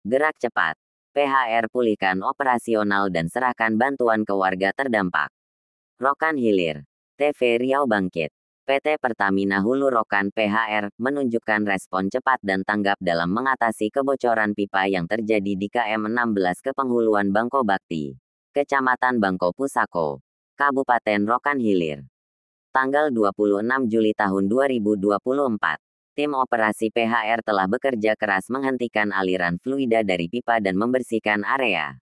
Gerak cepat. PHR pulihkan operasional dan serahkan bantuan ke warga terdampak. Rokan Hilir. TV Riau Bangkit. PT Pertamina Hulu Rokan PHR menunjukkan respon cepat dan tanggap dalam mengatasi kebocoran pipa yang terjadi di KM16 Kepenghuluan Bangko Bakti, Kecamatan Bangko Pusako, Kabupaten Rokan Hilir. Tanggal 26 Juli tahun 2024. Tim operasi PHR telah bekerja keras menghentikan aliran fluida dari pipa dan membersihkan area.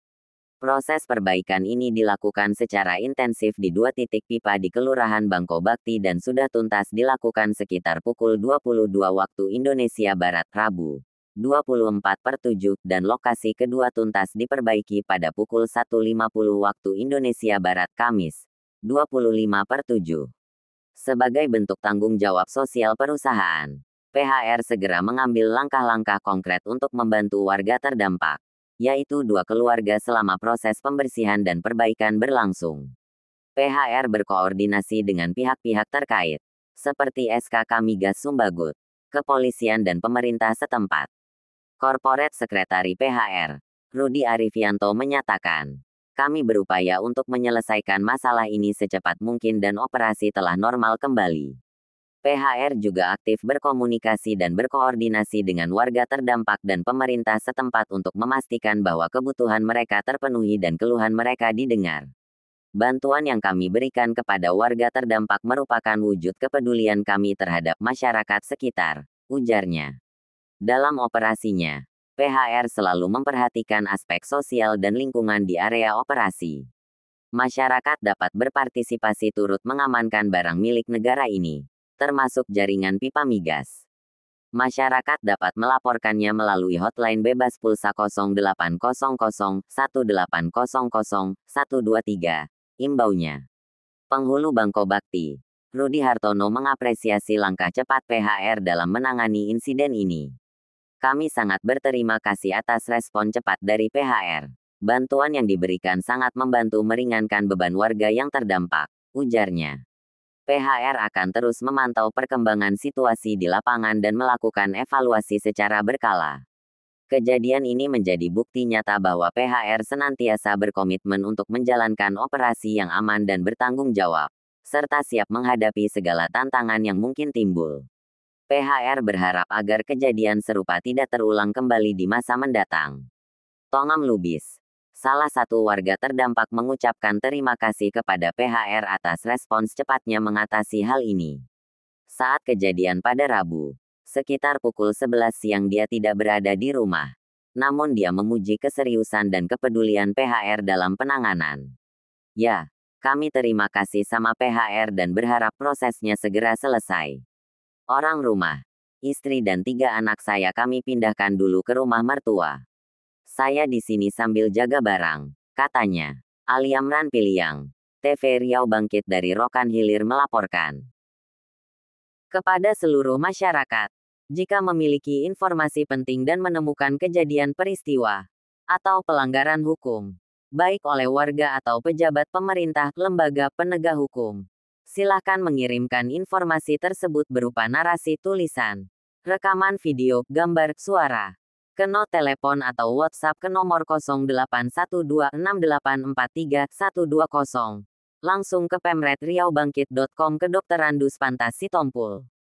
Proses perbaikan ini dilakukan secara intensif di dua titik pipa di Kelurahan Bangko Bakti dan sudah tuntas dilakukan sekitar pukul 22 waktu Indonesia Barat Rabu. 24 per 7 dan lokasi kedua tuntas diperbaiki pada pukul 1.50 waktu Indonesia Barat Kamis, 25 per 7. Sebagai bentuk tanggung jawab sosial perusahaan, PHR segera mengambil langkah-langkah konkret untuk membantu warga terdampak, yaitu dua keluarga selama proses pembersihan dan perbaikan berlangsung. PHR berkoordinasi dengan pihak-pihak terkait, seperti SKK Migas Sumbagut, kepolisian dan pemerintah setempat. Korporat Sekretari PHR, Rudi Arifianto menyatakan, kami berupaya untuk menyelesaikan masalah ini secepat mungkin dan operasi telah normal kembali. PHR juga aktif berkomunikasi dan berkoordinasi dengan warga terdampak dan pemerintah setempat untuk memastikan bahwa kebutuhan mereka terpenuhi dan keluhan mereka didengar. Bantuan yang kami berikan kepada warga terdampak merupakan wujud kepedulian kami terhadap masyarakat sekitar, ujarnya. Dalam operasinya, PHR selalu memperhatikan aspek sosial dan lingkungan di area operasi. Masyarakat dapat berpartisipasi turut mengamankan barang milik negara ini termasuk jaringan pipa migas. Masyarakat dapat melaporkannya melalui hotline bebas pulsa 0800 1800 123. Imbaunya. Penghulu Bangko Bakti, Rudi Hartono mengapresiasi langkah cepat PHR dalam menangani insiden ini. Kami sangat berterima kasih atas respon cepat dari PHR. Bantuan yang diberikan sangat membantu meringankan beban warga yang terdampak, ujarnya. PHR akan terus memantau perkembangan situasi di lapangan dan melakukan evaluasi secara berkala. Kejadian ini menjadi bukti nyata bahwa PHR senantiasa berkomitmen untuk menjalankan operasi yang aman dan bertanggung jawab, serta siap menghadapi segala tantangan yang mungkin timbul. PHR berharap agar kejadian serupa tidak terulang kembali di masa mendatang. Tongam Lubis Salah satu warga terdampak mengucapkan terima kasih kepada PHR atas respons cepatnya mengatasi hal ini. Saat kejadian pada Rabu, sekitar pukul 11 siang dia tidak berada di rumah. Namun dia memuji keseriusan dan kepedulian PHR dalam penanganan. Ya, kami terima kasih sama PHR dan berharap prosesnya segera selesai. Orang rumah, istri dan tiga anak saya kami pindahkan dulu ke rumah mertua. Saya di sini sambil jaga barang, katanya. Aliamran Piliang, TV Riau bangkit dari rokan hilir melaporkan. Kepada seluruh masyarakat, jika memiliki informasi penting dan menemukan kejadian peristiwa atau pelanggaran hukum, baik oleh warga atau pejabat pemerintah lembaga penegak hukum, silakan mengirimkan informasi tersebut berupa narasi tulisan, rekaman video, gambar, suara, Keno telepon atau WhatsApp ke nomor 08126843120 Langsung ke ke Dr. Randus Pantasi Tompul.